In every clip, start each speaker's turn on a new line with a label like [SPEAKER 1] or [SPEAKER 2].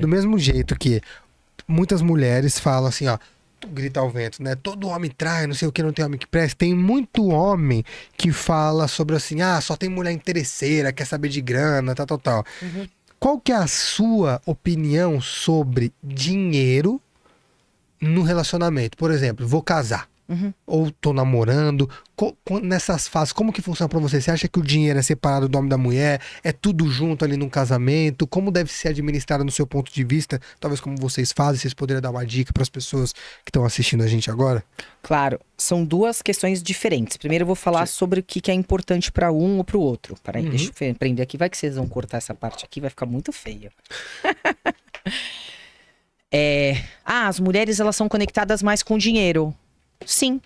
[SPEAKER 1] Do mesmo jeito que muitas mulheres falam assim, ó, grita ao vento, né? Todo homem trai, não sei o que, não tem homem que preste Tem muito homem que fala sobre assim, ah, só tem mulher interesseira, quer saber de grana, tal, tal, tal. Uhum. Qual que é a sua opinião sobre dinheiro no relacionamento? Por exemplo, vou casar. Uhum. Ou tô namorando? Co nessas fases, como que funciona para você? Você acha que o dinheiro é separado do homem da mulher? É tudo junto ali num casamento? Como deve ser administrado no seu ponto de vista? Talvez como vocês fazem, vocês poderiam dar uma dica para as pessoas que estão assistindo a gente agora? Claro, são duas questões diferentes. Primeiro eu vou falar Sim. sobre o que é importante para um ou para o outro. Peraí, uhum. deixa eu prender aqui, vai que vocês vão cortar essa parte aqui, vai ficar muito feio. é... Ah, as mulheres elas são conectadas mais com o dinheiro. Sim.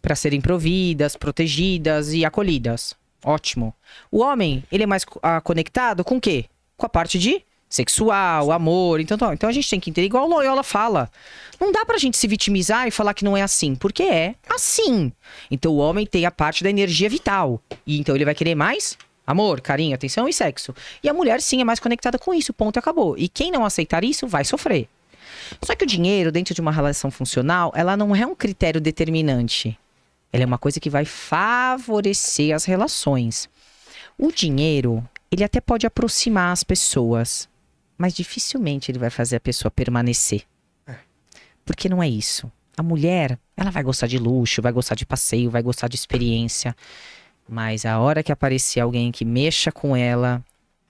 [SPEAKER 1] Para serem providas, protegidas e acolhidas. Ótimo. O homem, ele é mais ah, conectado com o quê? Com a parte de sexual, amor, então, então, então a gente tem que entender, igual o Loyola fala, não dá pra gente se vitimizar e falar que não é assim, porque é assim. Então o homem tem a parte da energia vital, e então ele vai querer mais amor, carinho, atenção e sexo. E a mulher sim é mais conectada com isso, ponto, acabou. E quem não aceitar isso vai sofrer. Só que o dinheiro, dentro de uma relação funcional, ela não é um critério determinante. Ela é uma coisa que vai favorecer as relações. O dinheiro, ele até pode aproximar as pessoas, mas dificilmente ele vai fazer a pessoa permanecer. É. Porque não é isso. A mulher, ela vai gostar de luxo, vai gostar de passeio, vai gostar de experiência. Mas a hora que aparecer alguém que mexa com ela,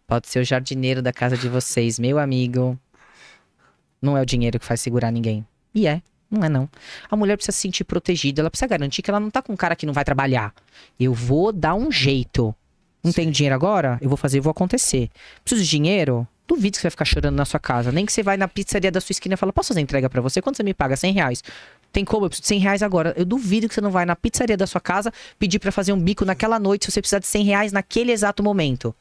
[SPEAKER 1] pode ser o jardineiro da casa de vocês, meu amigo. Não é o dinheiro que faz segurar ninguém. E é. Não é, não. A mulher precisa se sentir protegida, ela precisa garantir que ela não tá com um cara que não vai trabalhar. Eu vou dar um jeito. Não tenho dinheiro agora? Eu vou fazer, vou acontecer. Preciso de dinheiro? Duvido que você vai ficar chorando na sua casa. Nem que você vai na pizzaria da sua esquina e fala, posso fazer entrega para você? Quando você me paga? 100 reais. Tem como? Eu preciso de 100 reais agora. Eu duvido que você não vai na pizzaria da sua casa pedir para fazer um bico naquela noite se você precisar de 100 reais naquele exato momento.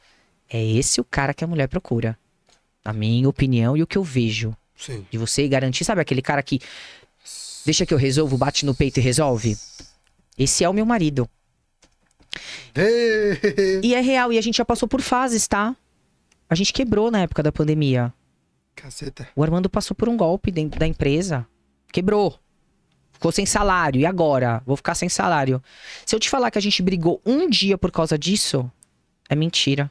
[SPEAKER 1] É esse o cara que a mulher procura. Na minha opinião e o que eu vejo. Sim. De você garantir, sabe aquele cara que deixa que eu resolvo, bate no peito e resolve? Esse é o meu marido. e é real, e a gente já passou por fases, tá? A gente quebrou na época da pandemia. Caceta. O Armando passou por um golpe dentro da empresa. Quebrou. Ficou sem salário. E agora? Vou ficar sem salário. Se eu te falar que a gente brigou um dia por causa disso, é mentira.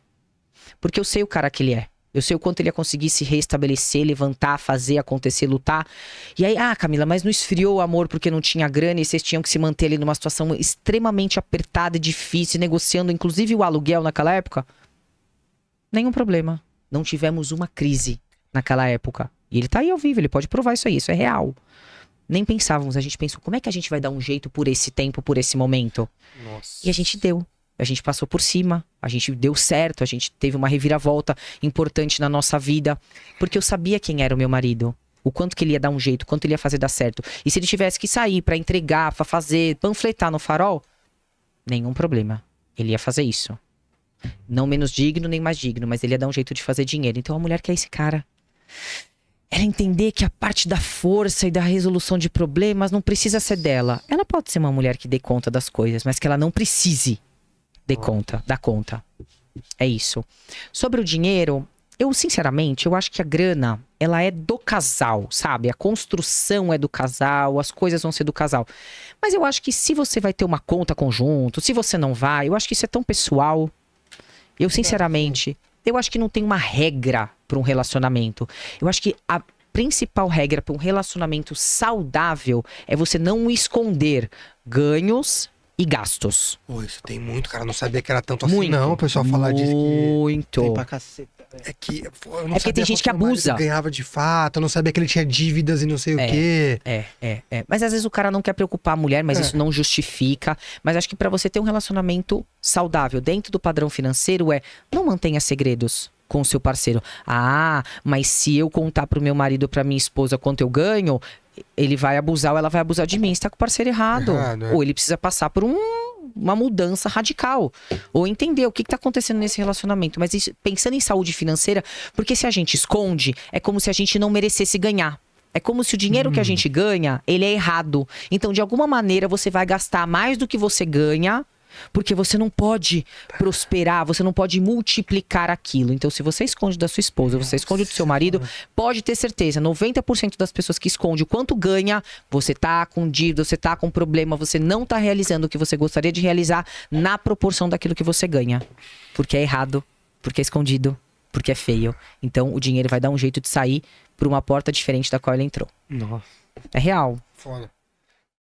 [SPEAKER 1] Porque eu sei o cara que ele é. Eu sei o quanto ele ia conseguir se reestabelecer, levantar, fazer acontecer, lutar. E aí, ah, Camila, mas não esfriou o amor porque não tinha grana e vocês tinham que se manter ali numa situação extremamente apertada e difícil, negociando inclusive o aluguel naquela época? Nenhum problema. Não tivemos uma crise naquela época. E ele tá aí ao vivo, ele pode provar isso aí, isso é real. Nem pensávamos, a gente pensou, como é que a gente vai dar um jeito por esse tempo, por esse momento? Nossa. E a gente deu. A gente passou por cima, a gente deu certo, a gente teve uma reviravolta importante na nossa vida, porque eu sabia quem era o meu marido. O quanto que ele ia dar um jeito, o quanto ele ia fazer dar certo. E se ele tivesse que sair para entregar, para fazer, panfletar no farol, nenhum problema. Ele ia fazer isso. Não menos digno, nem mais digno, mas ele ia dar um jeito de fazer dinheiro. Então a mulher quer esse cara ela entender que a parte da força e da resolução de problemas não precisa ser dela. Ela pode ser uma mulher que dê conta das coisas, mas que ela não precise dê conta, dá conta. É isso. Sobre o dinheiro, eu sinceramente, eu acho que a grana, ela é do casal, sabe? A construção é do casal, as coisas vão ser do casal. Mas eu acho que se você vai ter uma conta conjunto, se você não vai, eu acho que isso é tão pessoal. Eu sinceramente, eu acho que não tem uma regra para um relacionamento. Eu acho que a principal regra para um relacionamento saudável é você não esconder ganhos e gastos. Ui, isso tem muito, cara. Não sabia que era tanto assim, muito, assim, não. O pessoal falar disso que. Muito. Tem pra caceta. É, é que. É eu não é tem gente que abusa. ganhava de fato, eu não sabia que ele tinha dívidas e não sei é, o quê. É, é, é. Mas às vezes o cara não quer preocupar a mulher, mas é. isso não justifica. Mas acho que para você ter um relacionamento saudável dentro do padrão financeiro é não mantenha segredos com o seu parceiro. Ah, mas se eu contar pro meu marido, pra minha esposa quanto eu ganho, ele vai abusar ou ela vai abusar de mim. Está com o parceiro errado. errado é. Ou ele precisa passar por um, uma mudança radical. Ou entender o que está acontecendo nesse relacionamento. Mas isso, pensando em saúde financeira, porque se a gente esconde, é como se a gente não merecesse ganhar. É como se o dinheiro hum. que a uhum. gente ganha, ele é errado. Então, de alguma maneira, você vai gastar mais do que você ganha porque você não pode tá. prosperar, você não pode multiplicar aquilo. Então, se você esconde da sua esposa, você esconde do seu marido, pode ter certeza, 90% das pessoas que esconde o quanto ganha, você tá com dívida, você tá com problema, você não tá realizando o que você gostaria de realizar na proporção daquilo que você ganha. Porque é errado, porque é escondido, porque é feio. Então, o dinheiro vai dar um jeito de sair por uma porta diferente da qual ele entrou. Nossa. É real. Foda.